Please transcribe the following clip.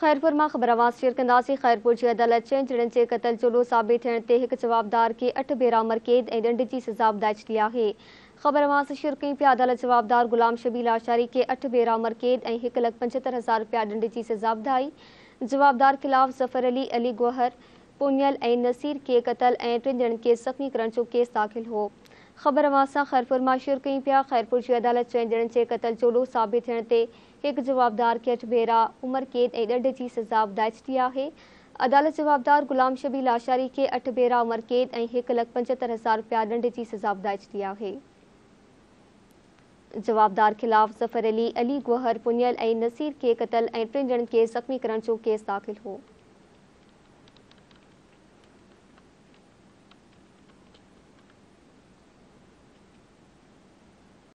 ख़ैरपुर में ख़बर आवाज़ शेयर कंदासीं ख़ैरपुर की अदालत चइनि जणनि के क़तल जो साबित थे एक जवाबदार के अठ भेरा मरकेद क़ैद ऐं की सज़ा ॿुधाए छॾी है ख़बर आवाज़ शेयर कई पे अदालत जवाबदार ग़ुलाम शबील आशारी के अठ भेरा मरकेद क़ैद ऐं लख पचहत्तर हज़ार रुपया ॾंढ की सज़ा ॿुधाई जवाबदार खिलाफ़ ज़फ़र अली अली गोहर पुनियल ए नसीर के क़तल ए टिन जन के ज़ख़्मी करण जो केस दाख़िल हो ख़बर अवासा ख़ैरपुर मां शुरू कयूं पिया ख़ैरपुर जी अदालत चइनि ॼणनि के क़तल चोलो साबित थियण ते हिकु जवाबदार खे अठ भेरा उमिरि क़ैद ए ॾंढ जी सज़ा ॿुधाए छॾी आहे अदालत जवाबदार गुलाम शबी लाशारी के अठ भेरा उमिरि क़ैद ऐं लख पचहत्तर हज़ार रुपया ॾंढ जी सज़ा ॿुधाए छॾी है जवाबदार ख़िलाफ़ ज़फ़र अली अली गुहर पुनियल ऐं नसीर के क़तल ए टिनि ॼणनि के ज़ख़्मी करण केस दाख़िल हो